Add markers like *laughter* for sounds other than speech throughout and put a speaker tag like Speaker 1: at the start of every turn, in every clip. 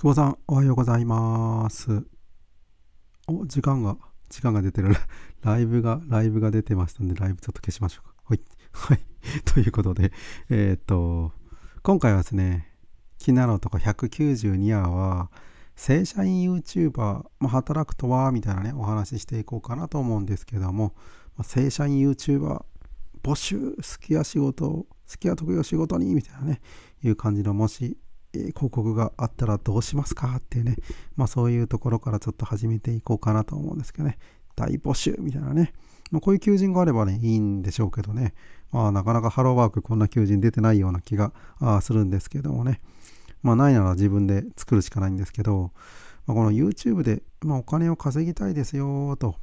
Speaker 1: 久保さん、おはようございます。お、時間が、時間が出てる。*laughs* ライブが、ライブが出てましたんで、ライブちょっと消しましょうか。はい。*laughs* はい。*laughs* ということで、えー、っと、今回はですね、キナロとか192話は、正社員 YouTuber、まあ、働くとは、みたいなね、お話ししていこうかなと思うんですけども、まあ、正社員 YouTuber、募集、好きや仕事、好きや得意を仕事に、みたいなね、いう感じの、もし、広告があったらどうしますかっていうね、まあそういうところからちょっと始めていこうかなと思うんですけどね、大募集みたいなね、まあ、こういう求人があればね、いいんでしょうけどね、まあなかなかハローワークこんな求人出てないような気がするんですけどもね、まあないなら自分で作るしかないんですけど、まあ、この YouTube で、まあ、お金を稼ぎたいですよと、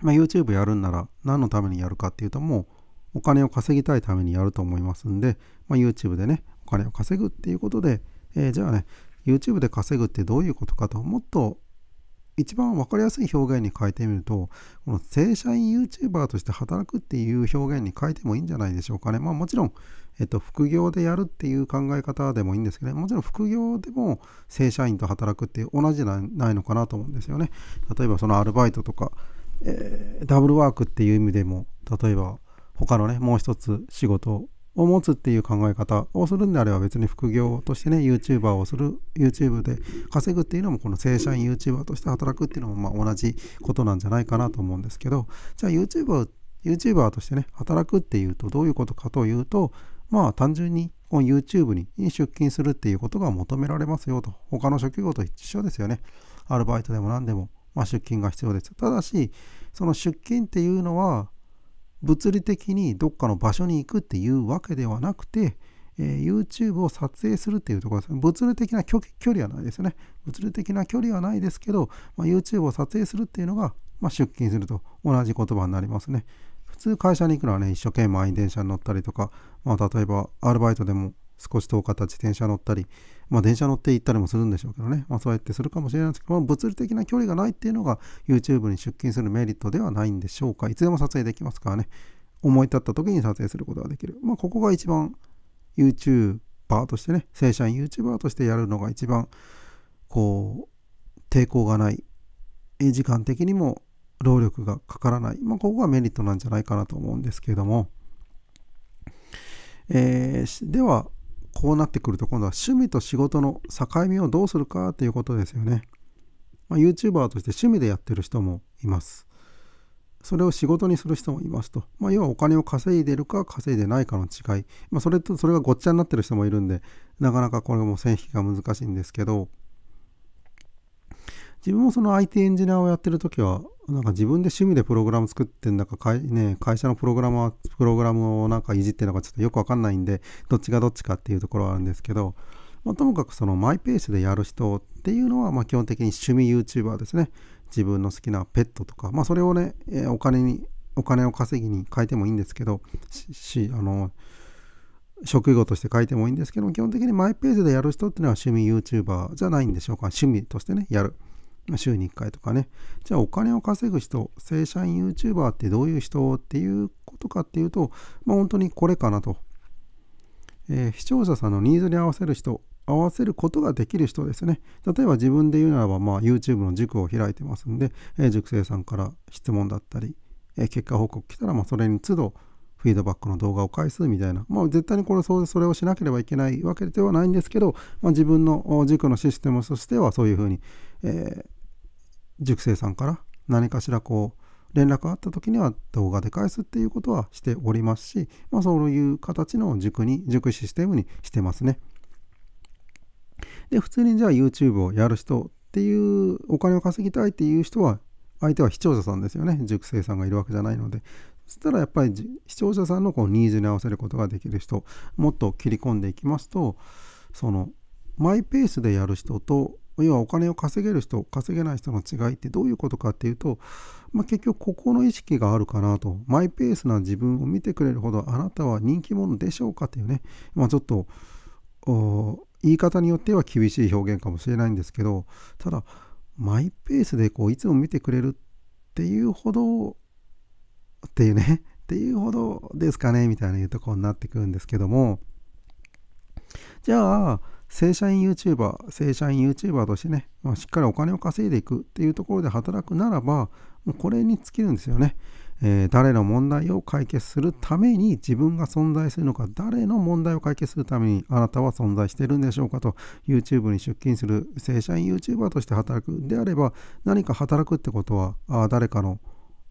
Speaker 1: まあ、YouTube やるんなら何のためにやるかっていうともうお金を稼ぎたいためにやると思いますんで、まあ、YouTube でねお金を稼ぐっていうことで、えー、じゃあね、YouTube で稼ぐってどういうことかと、もっと一番分かりやすい表現に変えてみると、この正社員 YouTuber として働くっていう表現に変えてもいいんじゃないでしょうかね。まあもちろん、えっと、副業でやるっていう考え方でもいいんですけど、ね、もちろん副業でも正社員と働くって同じじゃないのかなと思うんですよね。例えばそのアルバイトとか、えー、ダブルワークっていう意味でも、例えば他のね、もう一つ仕事を持つっていう考え方をするんであれば別に副業としてね YouTuber をする YouTube で稼ぐっていうのもこの正社員 YouTuber として働くっていうのもまあ同じことなんじゃないかなと思うんですけどじゃあ YouTuber, YouTuber としてね働くっていうとどういうことかというとまあ単純にこの YouTube に出勤するっていうことが求められますよと他の職業と一緒ですよねアルバイトでも何でも、まあ、出勤が必要ですただしその出勤っていうのは物理的にどっかの場所に行くっていうわけではなくて、えー、YouTube を撮影するっていうところですね。物理的な距離はないですよね。物理的な距離はないですけど、まあ、YouTube を撮影するっていうのが、まあ、出勤すると同じ言葉になりますね。普通会社に行くのはね、一生懸命満員電車に乗ったりとか、まあ、例えばアルバイトでも少し遠かった自転車乗ったり、まあ、電車乗って行ったりもするんでしょうけどね、まあ、そうやってするかもしれないですけど、まあ、物理的な距離がないっていうのが YouTube に出勤するメリットではないんでしょうか。いつでも撮影できますからね、思い立った時に撮影することができる。まあ、ここが一番 YouTuber としてね、正社員 YouTuber としてやるのが一番、こう、抵抗がない、時間的にも労力がかからない、まあ、ここがメリットなんじゃないかなと思うんですけども、えー、ではこうなってくると今度は趣味と仕事の境目をどうするかということですよね。まあ、YouTuber として趣味でやってる人もいます。それを仕事にする人もいますと。まあ、要はお金を稼いでるか稼いでないかの違い。まあ、それとそれがごっちゃになってる人もいるんで、なかなかこれも線引きが難しいんですけど、自分もその IT エンジニアをやってる時は、なんか自分で趣味でプログラム作ってんだか、かいね、会社のプログラマー、プログラムをなんかいじってるのかちょっとよくわかんないんで、どっちがどっちかっていうところはあるんですけど、まあ、ともかくそのマイペースでやる人っていうのは、まあ、基本的に趣味 YouTuber ですね。自分の好きなペットとか、まあ、それをね、えお金に、お金を稼ぎに変えてもいいんですけど、し、あの、職業として書いてもいいんですけども、基本的にマイペースでやる人っていうのは趣味 YouTuber じゃないんでしょうか。趣味としてね、やる。週に1回とかね。じゃあお金を稼ぐ人、正社員 YouTuber ってどういう人っていうことかっていうと、まあ、本当にこれかなと。えー、視聴者さんのニーズに合わせる人、合わせることができる人ですね。例えば自分で言うならば、まあ、YouTube の塾を開いてますんで、えー、塾生さんから質問だったり、えー、結果報告来たら、それに都度フィードバックの動画を返すみたいな、まあ、絶対にこれそれをしなければいけないわけではないんですけど、まあ、自分の塾のシステムとしてはそういうふうに、えー塾生さんから何かしらこう連絡があった時には動画で返すっていうことはしておりますし、まあ、そういう形の塾に塾システムにしてますね。で普通にじゃあ YouTube をやる人っていうお金を稼ぎたいっていう人は相手は視聴者さんですよね塾生さんがいるわけじゃないのでそしたらやっぱり視聴者さんのこうニーズに合わせることができる人もっと切り込んでいきますとそのマイペースでやる人と要はお金を稼げる人稼げない人の違いってどういうことかっていうと、まあ、結局ここの意識があるかなとマイペースな自分を見てくれるほどあなたは人気者でしょうかっていうね、まあ、ちょっと言い方によっては厳しい表現かもしれないんですけどただマイペースでこういつも見てくれるっていうほどっていうねっていうほどですかねみたいないうとこになってくるんですけどもじゃあ正社員 YouTuber、正社員 YouTuber としてね、まあ、しっかりお金を稼いでいくっていうところで働くならば、もうこれに尽きるんですよね。えー、誰の問題を解決するために自分が存在するのか誰の問題を解決するためにあなたは存在してるんでしょうかと YouTube に出勤する正社員 YouTuber として働くであれば何か働くってことはあ誰かの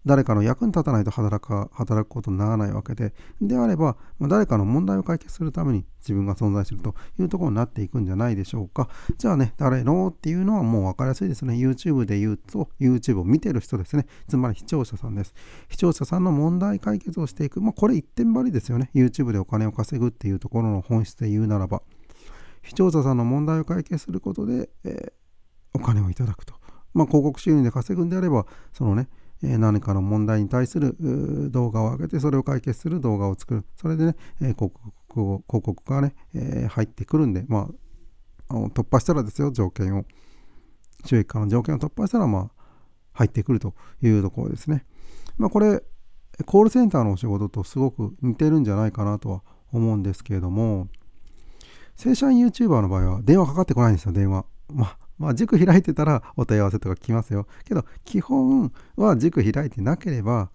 Speaker 1: 誰かの役に立たないと働か働くことにならないわけで、であれば、ま誰かの問題を解決するために自分が存在するというところになっていくんじゃないでしょうか。じゃあね、誰のっていうのはもう分かりやすいですね。YouTube で言うと、YouTube を見てる人ですね。つまり視聴者さんです。視聴者さんの問題解決をしていく。まあ、これ一点張りですよね。YouTube でお金を稼ぐっていうところの本質で言うならば。視聴者さんの問題を解決することで、えー、お金をいただくと。まあ、広告収入で稼ぐんであれば、そのね、え何かの問題に対する動画を上げてそれを解決する動画を作るそれでね、え広告広告がね、え入ってくるんで、まあ、突破したらですよ条件を収益化の条件を突破したら、まあ、入ってくるというところですね、まあ、これコールセンターのお仕事とすごく似てるんじゃないかなとは思うんですけれども正社員 YouTuber の場合は電話かかってこないんですよ電話まあまあ、塾開いてたらお問い合わせとか来ますよ。けど、基本は塾開いてなければ、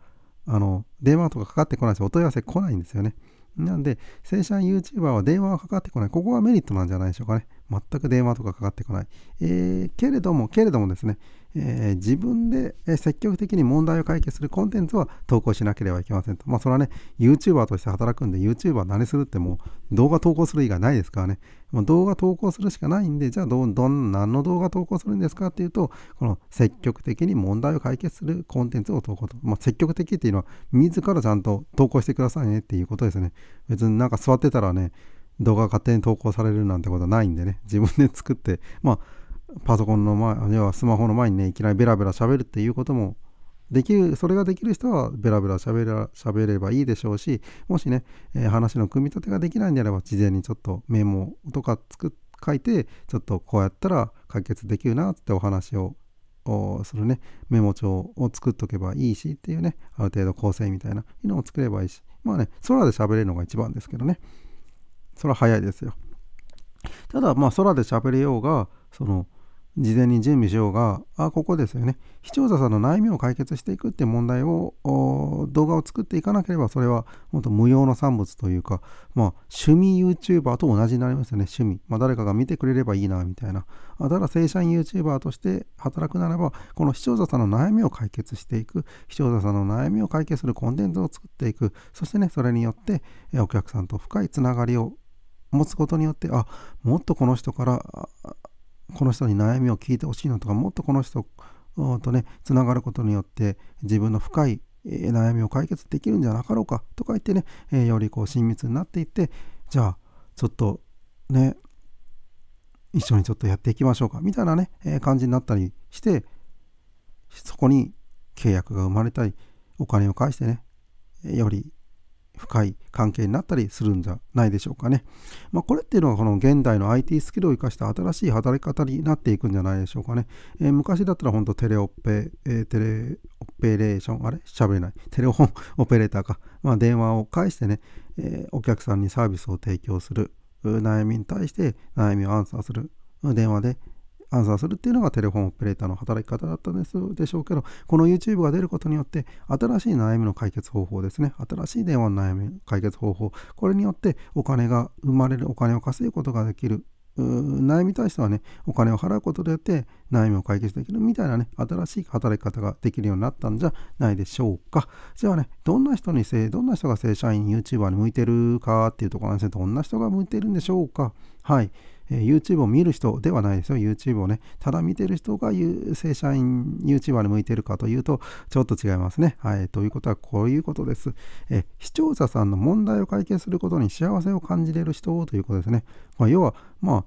Speaker 1: あの、電話とかかかってこないし、お問い合わせ来ないんですよね。なんで、正社員 YouTuber は電話はかかってこない。ここがメリットなんじゃないでしょうかね。全く電話とかかかってこない。えー、けれども、けれどもですね、えー、自分で積極的に問題を解決するコンテンツは投稿しなければいけませんと。まあ、それはね、YouTuber として働くんで、YouTuber 何するってもう動画投稿する以外ないですからね。もう動画投稿するしかないんで、じゃあど、どん、何の動画投稿するんですかっていうと、この積極的に問題を解決するコンテンツを投稿と。まあ、積極的っていうのは、自らちゃんと投稿してくださいねっていうことですね。別になんか座ってたらね、動画が勝手に投稿されるなんてことはないんでね、自分で作って、まあ、パソコンの前、要はスマホの前にね、いきなりベラベラ喋るっていうこともできる、それができる人はベラベラ喋ら喋ればいいでしょうし、もしね、えー、話の組み立てができないんであれば、事前にちょっとメモとか作って、書いてちょっとこうやったら解決できるなってお話をするねメモ帳を作っとけばいいしっていうねある程度構成みたいなのを作ればいいしまあね空で喋れるのが一番ですけどねそれは早いですよ。ただ、まあ、空で喋れようが、その、事前に準備しようが、あ、ここですよね。視聴者さんの悩みを解決していくって問題を、動画を作っていかなければ、それは本当無用の産物というか、まあ、趣味 YouTuber と同じになりますよね、趣味。まあ、誰かが見てくれればいいな、みたいな。あただ、正社員 YouTuber として働くならば、この視聴者さんの悩みを解決していく、視聴者さんの悩みを解決するコンテンツを作っていく、そしてね、それによって、お客さんと深いつながりを持つことによってあもっとこの人からこの人に悩みを聞いてほしいなとかもっとこの人とねつながることによって自分の深い悩みを解決できるんじゃなかろうかとか言ってね、えよりこう親密になっていってじゃあちょっとね一緒にちょっとやっていきましょうかみたいなね、え感じになったりしてそこに契約が生まれたりお金を返してねより深い関係になったりするんじゃないでしょうかね。まあ、これっていうのはこの現代の IT スキルを生かした新しい働き方になっていくんじゃないでしょうかね。えー、昔だったら本当テレオペ、えー、テレオペレーション、あれ喋れない。テレホンオペレーターか。まあ、電話を介してね、えー、お客さんにサービスを提供する。悩みに対して悩みをアンサーする。電話でアンサーするっていうのがテレフォンオペレーターの働き方だったんですでしょうけど、この YouTube が出ることによって、新しい悩みの解決方法ですね、新しい電話の悩み解決方法、これによってお金が生まれる、お金を稼ぐことができる。悩みに対してはね、お金を払うことでって悩みを解決できるみたいなね、新しい働き方ができるようになったんじゃないでしょうか。じゃあね、どんな人にせ、どんな人が正社員 YouTuber に向いてるかっていうところなんですね、どんな人が向いてるんでしょうか。はい。えー、YouTube を見る人ではないですよ。YouTube をね、ただ見てる人が正社員 YouTuber に向いてるかというと、ちょっと違いますね。はい。ということは、こういうことです、えー、視聴者さんの問題を解決することに幸せを感じれる人ということですね。まあ、要は、まあ、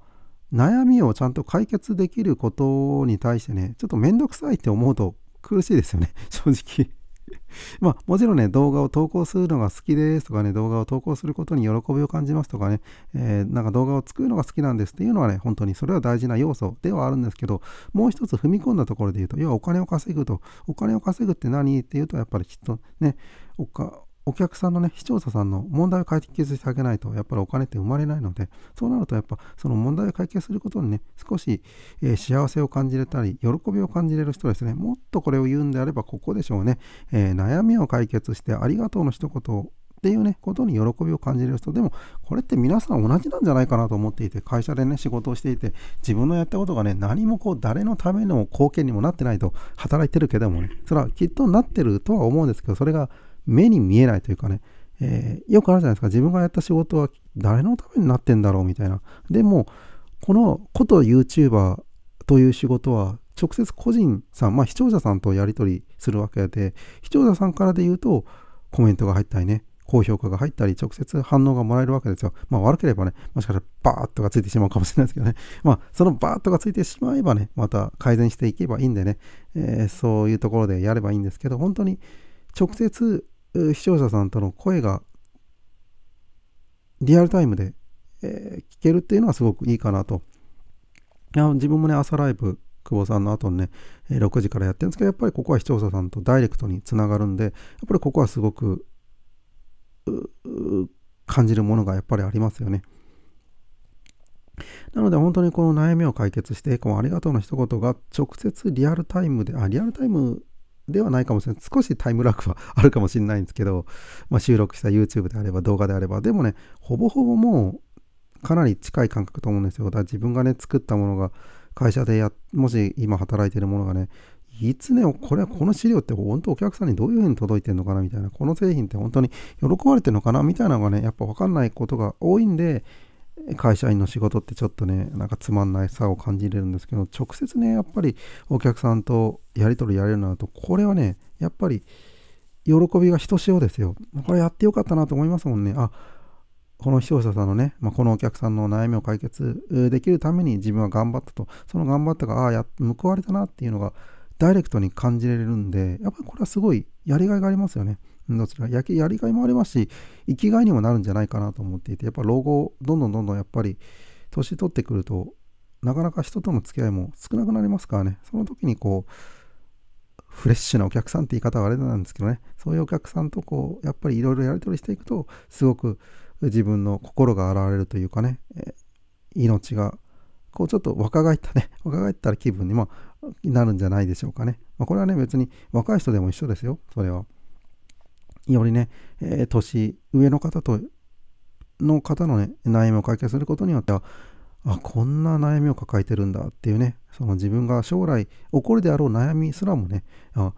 Speaker 1: 悩みをちゃんと解決できることに対してね、ちょっとめんどくさいって思うと苦しいですよね、*laughs* 正直。*laughs* まあ、もちろんね、動画を投稿するのが好きですとかね、動画を投稿することに喜びを感じますとかね、えー、なんか動画を作るのが好きなんですっていうのはね、本当にそれは大事な要素ではあるんですけど、もう一つ踏み込んだところで言うと、要はお金を稼ぐと、お金を稼ぐって何っていうと、やっぱりきっとね、おかお客さんのね、視聴者さんの問題を解決してあげないと、やっぱりお金って生まれないので、そうなるとやっぱその問題を解決することにね、少し、えー、幸せを感じれたり、喜びを感じれる人ですね、もっとこれを言うんであればここでしょうね、えー、悩みを解決してありがとうの一言をっていうね、ことに喜びを感じる人でも、これって皆さん同じなんじゃないかなと思っていて、会社でね、仕事をしていて、自分のやったことがね、何もこう、誰のための貢献にもなってないと、働いてるけどもね、それはきっとなってるとは思うんですけど、それが目に見えないというかね、えー、よくあるじゃないですか自分がやった仕事は誰のためになってんだろうみたいなでもこのこと YouTuber という仕事は直接個人さん、まあ、視聴者さんとやり取りするわけで視聴者さんからで言うとコメントが入ったりね高評価が入ったり直接反応がもらえるわけですよ。まあ悪ければね、もしかしたらバーッとがついてしまうかもしれないですけどね。まあそのバーッとがついてしまえばね、また改善していけばいいんでね、えー、そういうところでやればいいんですけど、本当に直接視聴者さんとの声がリアルタイムで、え聞けるっていうのはすごくいいかなと。いや自分もね、朝ライブ、久保さんの後にね、6時からやってるんですけど、やっぱりここは視聴者さんとダイレクトにつながるんで、やっぱりここはすごく感じるものがやっぱりありますよね。なので本当にこの悩みを解決して、このありがとうの一言が直接リアルタイムで、あ、リアルタイムではないかもしれない。少しタイムラグはあるかもしれないんですけど、まあ、収録した YouTube であれば、動画であれば、でもね、ほぼほぼもう、かなり近い感覚と思うんですよ。だから自分がね、作ったものが、会社でや、もし今働いてるものがね、いつね、これはこの資料って本当お客さんにどういうふうに届いてるのかなみたいな、この製品って本当に喜ばれてるのかなみたいなのがね、やっぱ分かんないことが多いんで、会社員の仕事ってちょっとねなんかつまんないさを感じれるんですけど直接ねやっぱりお客さんとやり取りやれるなとこれはねやっぱり喜びがひとしおですよこれやってよかったなと思いますもんねあこの視聴者さんのね、まあ、このお客さんの悩みを解決できるために自分は頑張ったとその頑張ったがああ報われたなっていうのがダイレクトに感じれるんでやっぱりこれはすごいやりがいがありますよねどちらややりがいもありますし生きがいにもなるんじゃないかなと思っていてやっぱ老後どんどんどんどんやっぱり年取ってくるとなかなか人との付き合いも少なくなりますからねその時にこうフレッシュなお客さんって言い方はあれなんですけどねそういうお客さんとこうやっぱりいろいろやり取りしていくとすごく自分の心が洗われるというかね、え命がこうちょっと若返ったね *laughs* 若返ったら気分にもなるんじゃないでしょうかね、まあ、これはね別に若い人でも一緒ですよそれは。よりね、えー、年上の方との方のね、悩みを解決することによっては、あ、こんな悩みを抱えてるんだっていうね、その自分が将来起こるであろう悩みすらもね、あ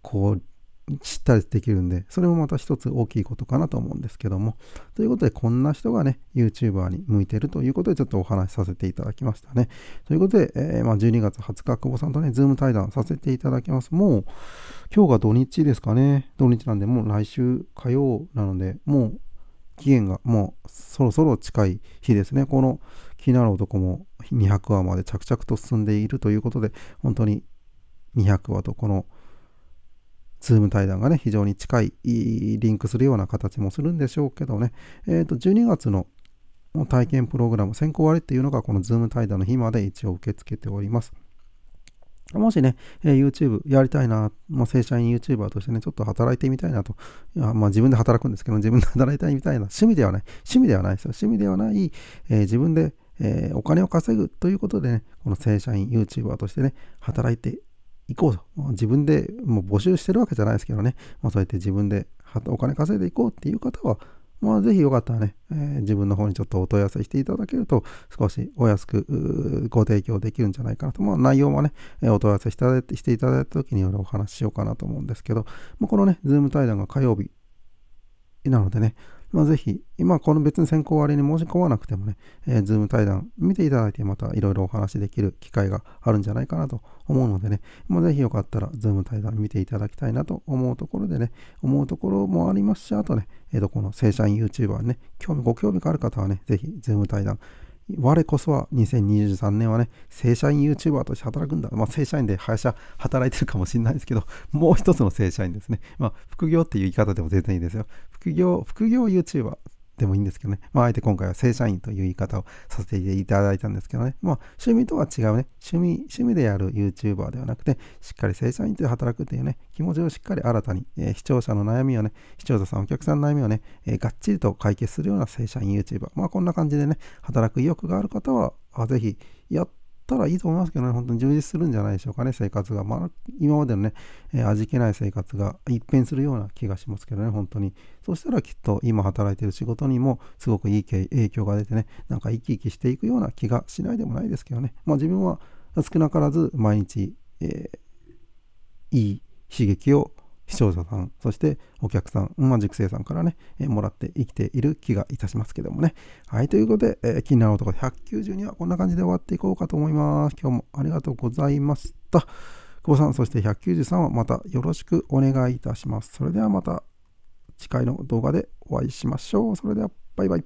Speaker 1: こう知ったりできるんで、それもまた一つ大きいことかなと思うんですけども。ということで、こんな人がね、YouTuber に向いてるということで、ちょっとお話しさせていただきましたね。ということで、えー、まあ、12月20日、久保さんとね、ズーム対談させていただきます。もう、今日が土日ですかね。土日なんで、もう来週火曜なので、もう期限がもうそろそろ近い日ですね。この気になる男も200話まで着々と進んでいるということで、本当に200話とこのズーム対談がね、非常に近い、リンクするような形もするんでしょうけどね、えっ、ー、と、12月の体験プログラム、先行割っていうのが、このズーム対談の日まで一応受け付けております。もしね、え YouTube やりたいな、まあ、正社員 YouTuber としてね、ちょっと働いてみたいなと、まあ、自分で働くんですけど、自分で働いたいみたいな、趣味ではない、趣味ではないですよ。趣味ではない、えー、自分で、えー、お金を稼ぐということでね、この正社員 YouTuber としてね、働いて行こうと。自分でもう募集してるわけじゃないですけどね、まあ、そうやって自分でお金稼いでいこうっていう方は、まあ、ぜひよかったらね、えー、自分の方にちょっとお問い合わせしていただけると、少しお安くご提供できるんじゃないかなと。まあ、内容もね、えー、お問い合わせしていただいただいた時によるお話ししようかなと思うんですけど、まあ、このね、ズーム対談が火曜日なのでね、まあ、ぜひ、今この別に選考割に申し込まなくてもね、えー、ズーム対談見ていただいて、またいろいろお話できる機会があるんじゃないかなと思うのでね、まあ、ぜひよかったらズーム対談見ていただきたいなと思うところでね、思うところもありますし、あとね、えー、とこの正社員 YouTuber ね、興味、ご興味がある方はね、ぜひズーム対談、我こそは2023年はね、正社員 YouTuber として働くんだ。まあ、正社員で会社働いてるかもしれないですけど、*laughs* もう一つの正社員ですね。まあ、副業っていう言い方でも全然いいですよ。副業、副業 YouTuber。でもいいんですけどね。まあ、あえて今回は正社員という言い方をさせていただいたんですけどね。まあ、趣味とは違うね。趣味、趣味でやる YouTuber ではなくて、しっかり正社員という働くというね、気持ちをしっかり新たに、えー、視聴者の悩みをね、視聴者さん、お客さんの悩みをね、えー、がっちりと解決するような正社員 YouTuber。まあ、こんな感じでね、働く意欲がある方は、ぜひやったらいいと思いますけどね、本当に充実するんじゃないでしょうかね、生活が。まあ、今までのね、えー、味気ない生活が一変するような気がしますけどね、本当に。そうしたらきっと今働いている仕事にもすごくいい影響が出てね、なんか生き生きしていくような気がしないでもないですけどね。まあ自分は少なからず毎日、えー、いい刺激を視聴者さん、そしてお客さん、まあ、熟成さんからね、えー、もらって生きている気がいたしますけどもね。はい、ということで、えー、気になる男192はこんな感じで終わっていこうかと思います。今日もありがとうございました。久保さん、そして193はまたよろしくお願いいたします。それではまた。次回の動画でお会いしましょう。それでは、バイバイ。